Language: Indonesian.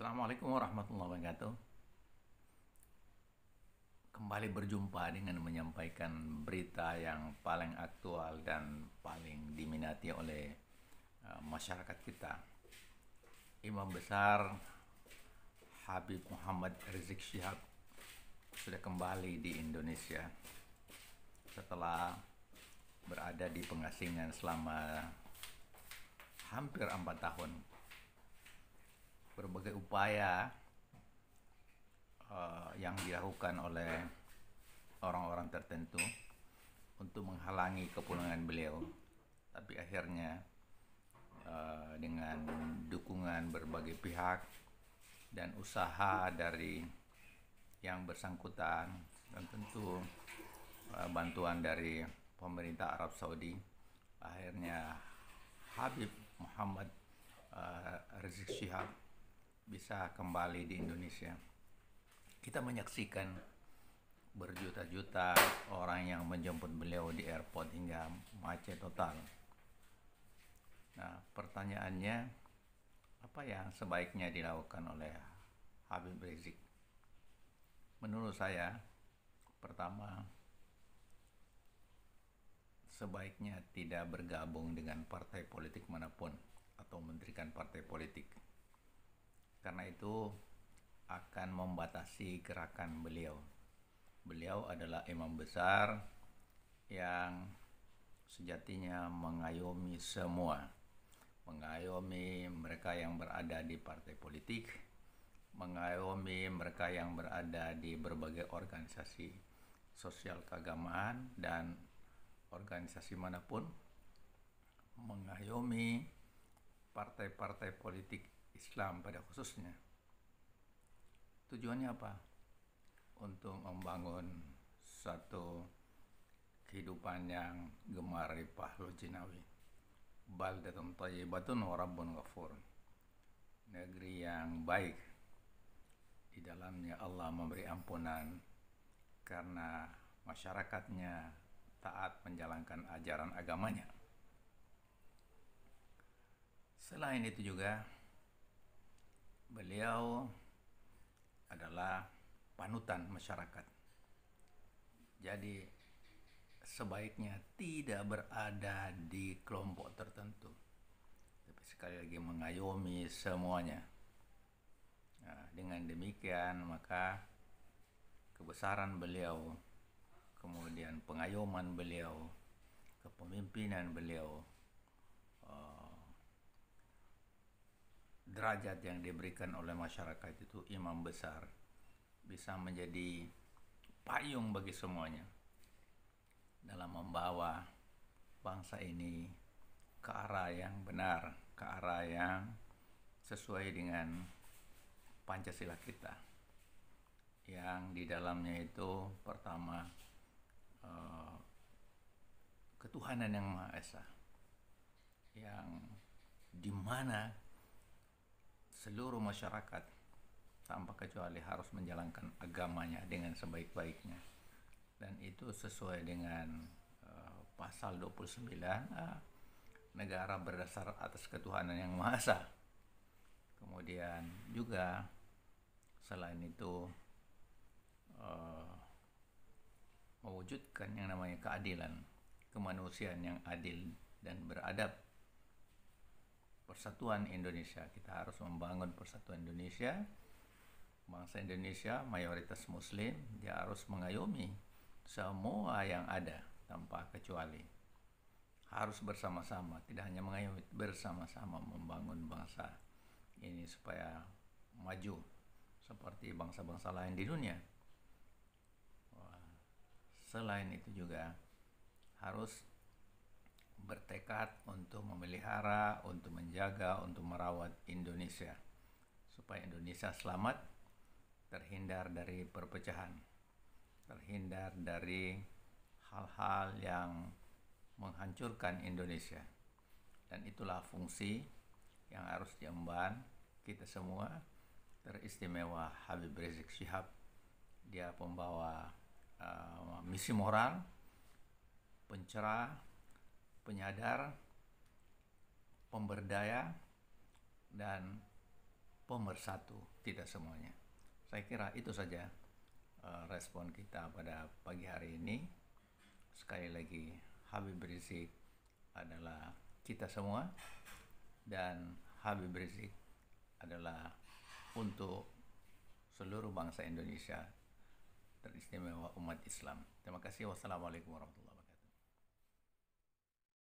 Assalamualaikum warahmatullahi wabarakatuh. Kembali berjumpa dengan menyampaikan berita yang paling aktual dan paling diminati oleh uh, masyarakat kita. Imam Besar Habib Muhammad Rizik Syihab sudah kembali di Indonesia setelah berada di pengasingan selama hampir 4 tahun sebagai upaya uh, yang dilakukan oleh orang-orang tertentu untuk menghalangi kepulangan beliau, tapi akhirnya uh, dengan dukungan berbagai pihak dan usaha dari yang bersangkutan dan tentu uh, bantuan dari pemerintah Arab Saudi, akhirnya Habib Muhammad uh, Rizik Syihab bisa kembali di Indonesia. Kita menyaksikan berjuta-juta orang yang menjemput beliau di airport hingga macet total. Nah, pertanyaannya apa yang sebaiknya dilakukan oleh Habib Rizik? Menurut saya, pertama sebaiknya tidak bergabung dengan partai politik manapun atau mendirikan partai politik karena itu akan membatasi gerakan beliau. Beliau adalah imam besar yang sejatinya mengayomi semua, mengayomi mereka yang berada di partai politik, mengayomi mereka yang berada di berbagai organisasi sosial keagamaan dan organisasi manapun, mengayomi partai-partai politik Islam pada khususnya. Tujuannya apa? Untuk membangun satu kehidupan yang gemar ripah balde Baldatun tayyibatun wa rabbun ghafur. Negeri yang baik. Di dalamnya Allah memberi ampunan karena masyarakatnya taat menjalankan ajaran agamanya. Selain itu juga, beliau adalah panutan masyarakat. Jadi sebaiknya tidak berada di kelompok tertentu. Tapi sekali lagi mengayomi semuanya. Nah, dengan demikian maka kebesaran beliau, kemudian pengayoman beliau, kepemimpinan beliau derajat yang diberikan oleh masyarakat itu imam besar bisa menjadi payung bagi semuanya dalam membawa bangsa ini ke arah yang benar, ke arah yang sesuai dengan Pancasila kita. Yang di dalamnya itu pertama eh, ketuhanan yang Maha Esa. Yang di mana seluruh masyarakat tanpa kecuali harus menjalankan agamanya dengan sebaik-baiknya dan itu sesuai dengan uh, pasal 29 uh, ah, negara berdasar atas ketuhanan yang maha esa kemudian juga selain itu uh, mewujudkan yang namanya keadilan kemanusiaan yang adil dan beradab persatuan Indonesia. Kita harus membangun persatuan Indonesia. Bangsa Indonesia mayoritas muslim, dia harus mengayomi semua yang ada tanpa kecuali. Harus bersama-sama, tidak hanya mengayomi, bersama-sama membangun bangsa ini supaya maju seperti bangsa-bangsa lain di dunia. Selain itu juga harus bertekad untuk memelihara, untuk menjaga, untuk merawat Indonesia supaya Indonesia selamat, terhindar dari perpecahan, terhindar dari hal-hal yang menghancurkan Indonesia. Dan itulah fungsi yang harus diemban kita semua teristimewa Habib Rizik Syihab. Dia pembawa uh, misi moral, pencerah, penyadar, pemberdaya, dan pemersatu. Tidak semuanya. Saya kira itu saja eh, respon kita pada pagi hari ini. Sekali lagi, Habib Rizik adalah kita semua dan Habib Rizik adalah untuk seluruh bangsa Indonesia teristimewa umat Islam. Terima kasih. Wassalamualaikum warahmatullahi wabarakatuh.